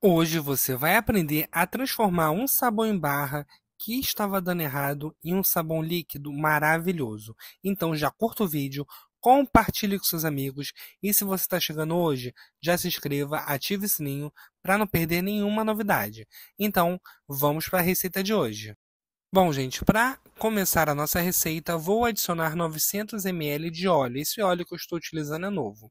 Hoje você vai aprender a transformar um sabão em barra que estava dando errado em um sabão líquido maravilhoso. Então já curta o vídeo, compartilhe com seus amigos e se você está chegando hoje, já se inscreva, ative o sininho para não perder nenhuma novidade. Então vamos para a receita de hoje. Bom, gente, para começar a nossa receita, vou adicionar 900 ml de óleo. Esse óleo que eu estou utilizando é novo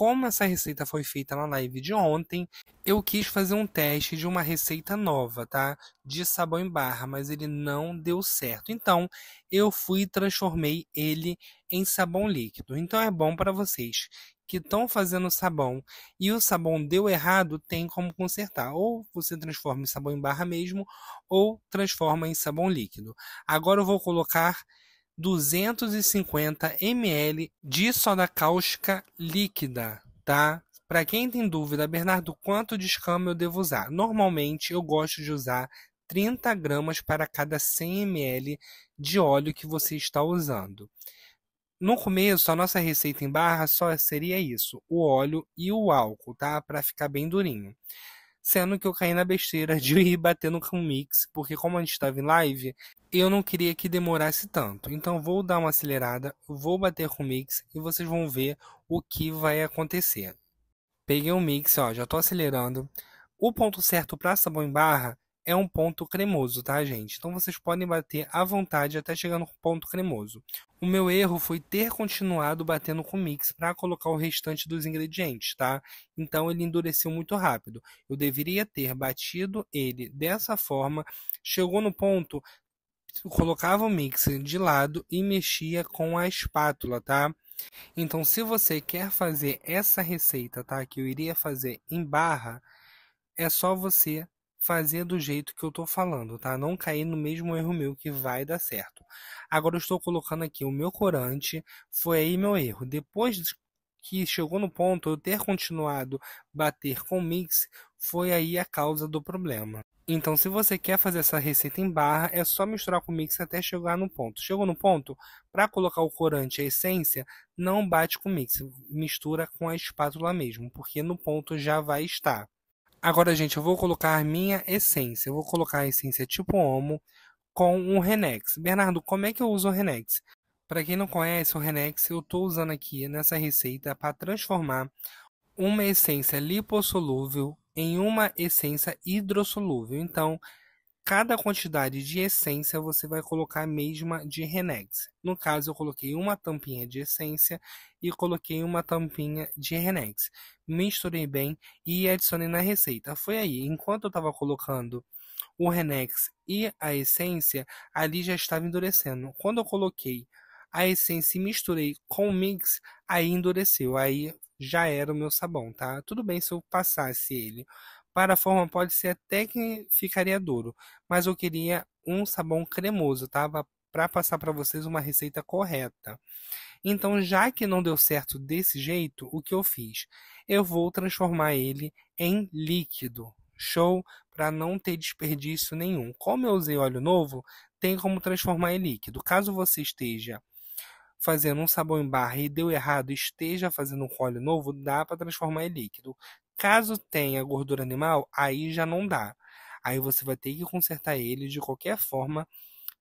como essa receita foi feita na live de ontem, eu quis fazer um teste de uma receita nova, tá? De sabão em barra, mas ele não deu certo. Então, eu fui e transformei ele em sabão líquido. Então, é bom para vocês que estão fazendo sabão e o sabão deu errado, tem como consertar. Ou você transforma em sabão em barra mesmo, ou transforma em sabão líquido. Agora eu vou colocar 250 ml de soda cáustica líquida, tá? Para quem tem dúvida, Bernardo, quanto de escama eu devo usar? Normalmente eu gosto de usar 30 gramas para cada 100 ml de óleo que você está usando. No começo, a nossa receita em barra só seria isso: o óleo e o álcool, tá? Para ficar bem durinho sendo que eu caí na besteira de ir batendo com o mix, porque como a gente estava em live, eu não queria que demorasse tanto. Então vou dar uma acelerada, vou bater com o mix e vocês vão ver o que vai acontecer. Peguei o um mix, ó, já estou acelerando. O ponto certo para sabão em barra é um ponto cremoso, tá, gente? Então vocês podem bater à vontade até chegar no ponto cremoso. O meu erro foi ter continuado batendo com o mix para colocar o restante dos ingredientes, tá? Então ele endureceu muito rápido. Eu deveria ter batido ele dessa forma. Chegou no ponto, colocava o mix de lado e mexia com a espátula, tá? Então, se você quer fazer essa receita, tá? Que eu iria fazer em barra, é só você fazer do jeito que eu estou falando, tá? Não cair no mesmo erro meu que vai dar certo. Agora eu estou colocando aqui o meu corante, foi aí meu erro. Depois que chegou no ponto eu ter continuado bater com mix, foi aí a causa do problema. Então, se você quer fazer essa receita em barra, é só misturar com o mix até chegar no ponto. Chegou no ponto, para colocar o corante e a essência, não bate com o mix, mistura com a espátula mesmo, porque no ponto já vai estar. Agora, gente, eu vou colocar minha essência. Eu vou colocar a essência tipo homo com um Renex. Bernardo, como é que eu uso o Renex? Para quem não conhece o Renex, eu estou usando aqui nessa receita para transformar uma essência lipossolúvel em uma essência hidrossolúvel. Então, Cada quantidade de essência você vai colocar a mesma de Renex. No caso, eu coloquei uma tampinha de essência e coloquei uma tampinha de Renex. Misturei bem e adicionei na receita. Foi aí, enquanto eu estava colocando o Renex e a essência, ali já estava endurecendo. Quando eu coloquei a essência e misturei com o mix, aí endureceu. Aí já era o meu sabão, tá? Tudo bem se eu passasse ele para a forma pode ser até que ficaria duro, mas eu queria um sabão cremoso, tá? Para passar para vocês uma receita correta. Então, já que não deu certo desse jeito, o que eu fiz? Eu vou transformar ele em líquido. Show para não ter desperdício nenhum. Como eu usei óleo novo, tem como transformar em líquido. Caso você esteja fazendo um sabão em barra e deu errado, esteja fazendo um óleo novo, dá para transformar em líquido. Caso tenha gordura animal, aí já não dá. Aí você vai ter que consertar ele de qualquer forma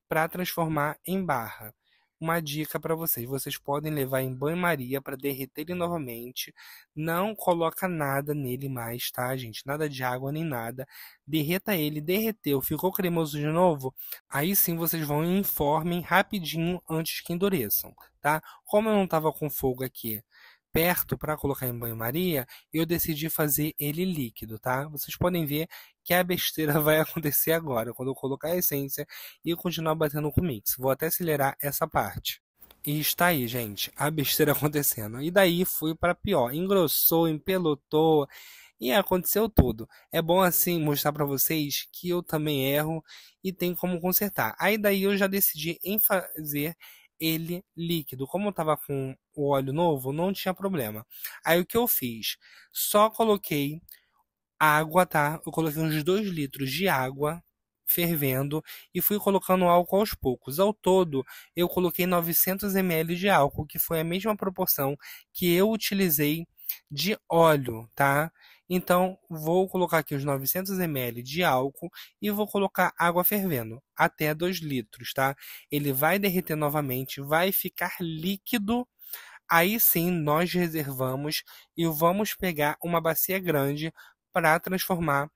para transformar em barra. Uma dica para vocês, vocês podem levar em banho-maria para derreter ele novamente. Não coloca nada nele mais, tá, gente? Nada de água nem nada. Derreta ele, derreteu, ficou cremoso de novo. Aí sim vocês vão e informem rapidinho antes que endureçam, tá? Como eu não estava com fogo aqui, perto para colocar em banho-maria, eu decidi fazer ele líquido, tá? Vocês podem ver que a besteira vai acontecer agora, quando eu colocar a essência e continuar batendo com o mix. Vou até acelerar essa parte. E está aí, gente, a besteira acontecendo. E daí fui para pior, engrossou, empelotou e aconteceu tudo. É bom assim mostrar para vocês que eu também erro e tem como consertar. Aí daí eu já decidi em fazer ele líquido. Como eu estava com o óleo novo, não tinha problema. Aí o que eu fiz? Só coloquei água, tá? Eu coloquei uns 2 litros de água fervendo e fui colocando álcool aos poucos. Ao todo, eu coloquei 900 ml de álcool, que foi a mesma proporção que eu utilizei de óleo, tá? Então, vou colocar aqui os 900 ml de álcool e vou colocar água fervendo, até 2 litros, tá? Ele vai derreter novamente, vai ficar líquido Aí sim nós reservamos e vamos pegar uma bacia grande para transformar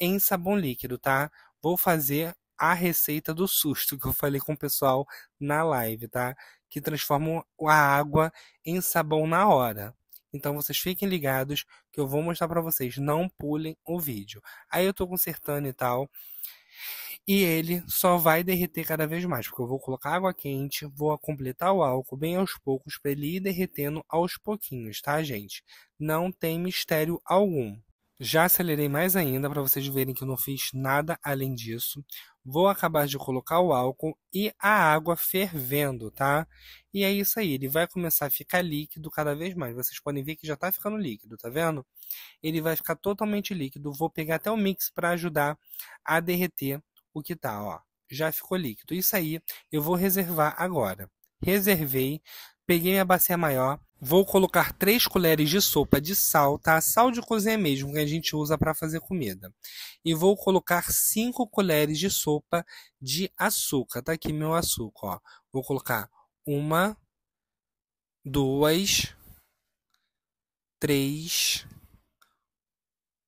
em sabão líquido, tá? Vou fazer a receita do susto que eu falei com o pessoal na live, tá? Que transformam a água em sabão na hora. Então vocês fiquem ligados que eu vou mostrar para vocês, não pulem o vídeo. Aí eu tô consertando e tal e ele só vai derreter cada vez mais, porque eu vou colocar água quente, vou completar o álcool bem aos poucos para ele ir derretendo aos pouquinhos, tá, gente? Não tem mistério algum. Já acelerei mais ainda para vocês verem que eu não fiz nada além disso. Vou acabar de colocar o álcool e a água fervendo, tá? E é isso aí, ele vai começar a ficar líquido cada vez mais. Vocês podem ver que já está ficando líquido, tá vendo? Ele vai ficar totalmente líquido. Vou pegar até o mix para ajudar a derreter o que tá, ó. Já ficou líquido. Isso aí eu vou reservar agora. Reservei, peguei minha bacia maior, vou colocar 3 colheres de sopa de sal, tá? Sal de cozinha mesmo que a gente usa para fazer comida. E vou colocar 5 colheres de sopa de açúcar. Tá aqui meu açúcar, ó. Vou colocar uma, duas, três,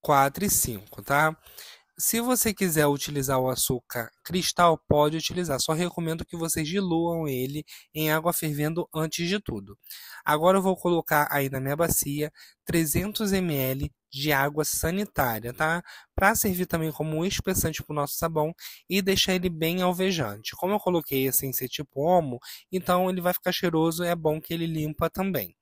quatro e cinco, tá? Se você quiser utilizar o açúcar cristal, pode utilizar. Só recomendo que vocês diluam ele em água fervendo antes de tudo. Agora eu vou colocar aí na minha bacia 300 ml de água sanitária, tá? Para servir também como um espessante para o nosso sabão e deixar ele bem alvejante. Como eu coloquei assim, ser tipo homo, então ele vai ficar cheiroso, é bom que ele limpa também.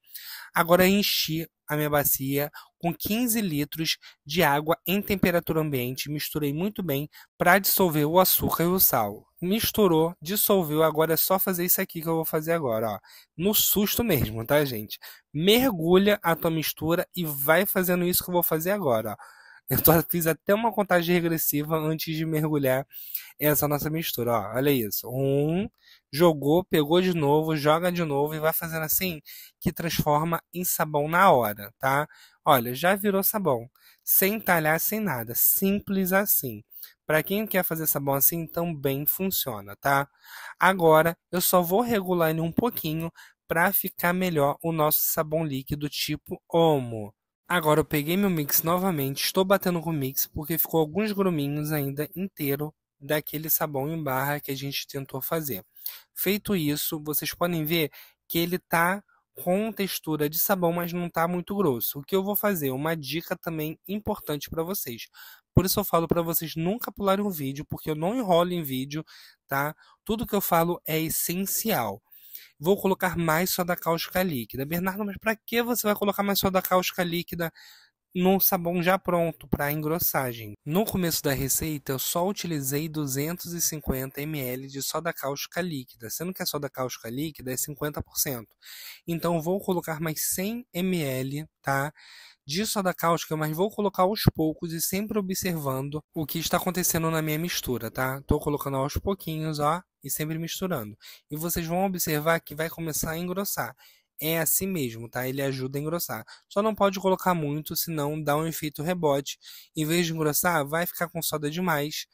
Agora enchi a minha bacia com 15 litros de água em temperatura ambiente. Misturei muito bem para dissolver o açúcar e o sal. Misturou, dissolveu. Agora é só fazer isso aqui que eu vou fazer agora, ó. No susto mesmo, tá, gente? Mergulha a tua mistura e vai fazendo isso que eu vou fazer agora, ó eu tô, fiz até uma contagem regressiva antes de mergulhar essa nossa mistura. Ó, olha isso. Um, jogou, pegou de novo, joga de novo e vai fazendo assim que transforma em sabão na hora, tá? Olha, já virou sabão. Sem talhar, sem nada. Simples assim. Para quem quer fazer sabão assim, também funciona, tá? Agora, eu só vou regular ele um pouquinho para ficar melhor o nosso sabão líquido tipo Omo. Agora eu peguei meu mix novamente, estou batendo com o mix porque ficou alguns gruminhos ainda inteiro daquele sabão em barra que a gente tentou fazer. Feito isso, vocês podem ver que ele tá com textura de sabão, mas não tá muito grosso. O que eu vou fazer? Uma dica também importante para vocês. Por isso eu falo para vocês nunca pularem um vídeo, porque eu não enrolo em vídeo, tá? Tudo que eu falo é essencial vou colocar mais soda cáustica líquida. Bernardo, mas para que você vai colocar mais soda cáustica líquida num sabão já pronto para engrossagem? No começo da receita, eu só utilizei 250 ml de soda cáustica líquida, sendo que a soda cáustica líquida é 50%. Então, vou colocar mais 100 ml, tá? disso a da cáustica, mas vou colocar aos poucos e sempre observando o que está acontecendo na minha mistura, tá? Tô colocando aos pouquinhos, ó, e sempre misturando. E vocês vão observar que vai começar a engrossar. É assim mesmo, tá? Ele ajuda a engrossar. Só não pode colocar muito, senão dá um efeito rebote. Em vez de engrossar, vai ficar com soda demais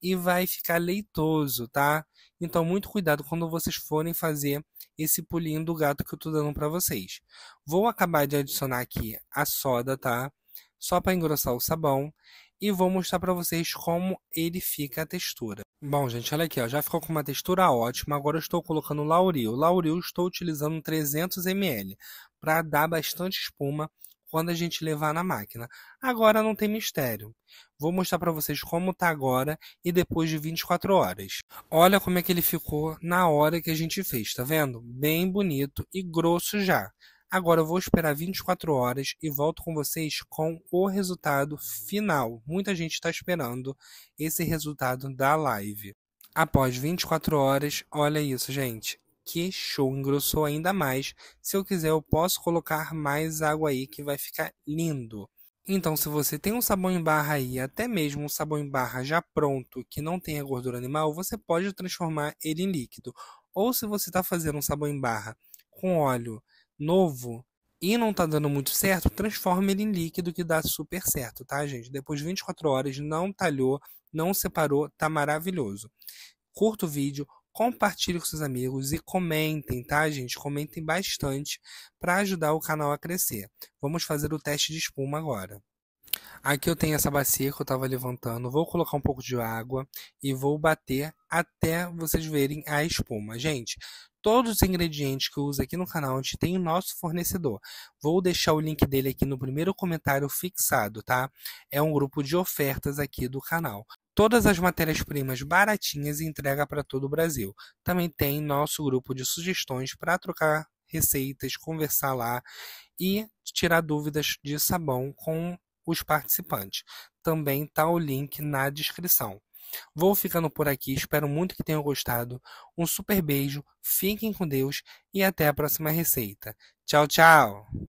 e vai ficar leitoso, tá? Então, muito cuidado quando vocês forem fazer esse pulinho do gato que eu tô dando para vocês. Vou acabar de adicionar aqui a soda, tá? Só para engrossar o sabão e vou mostrar para vocês como ele fica a textura. Bom, gente, olha aqui, ó, já ficou com uma textura ótima. Agora eu estou colocando lauril. Lauril estou utilizando 300 ml para dar bastante espuma quando a gente levar na máquina. Agora não tem mistério. Vou mostrar para vocês como tá agora e depois de 24 horas. Olha como é que ele ficou na hora que a gente fez, tá vendo? Bem bonito e grosso já. Agora eu vou esperar 24 horas e volto com vocês com o resultado final. Muita gente está esperando esse resultado da live. Após 24 horas, olha isso, gente que show, engrossou ainda mais. Se eu quiser, eu posso colocar mais água aí que vai ficar lindo. Então, se você tem um sabão em barra aí, até mesmo um sabão em barra já pronto, que não tenha gordura animal, você pode transformar ele em líquido. Ou se você está fazendo um sabão em barra com óleo novo e não está dando muito certo, transforma ele em líquido que dá super certo, tá, gente? Depois de 24 horas, não talhou, não separou, tá maravilhoso. Curta o vídeo, compartilhe com seus amigos e comentem, tá, gente? Comentem bastante para ajudar o canal a crescer. Vamos fazer o teste de espuma agora. Aqui eu tenho essa bacia que eu estava levantando, vou colocar um pouco de água e vou bater até vocês verem a espuma. Gente, todos os ingredientes que eu uso aqui no canal, a gente tem o nosso fornecedor. Vou deixar o link dele aqui no primeiro comentário fixado, tá? É um grupo de ofertas aqui do canal todas as matérias-primas baratinhas e entrega para todo o Brasil. Também tem nosso grupo de sugestões para trocar receitas, conversar lá e tirar dúvidas de sabão com os participantes. Também está o link na descrição. Vou ficando por aqui, espero muito que tenham gostado. Um super beijo, fiquem com Deus e até a próxima receita. Tchau, tchau!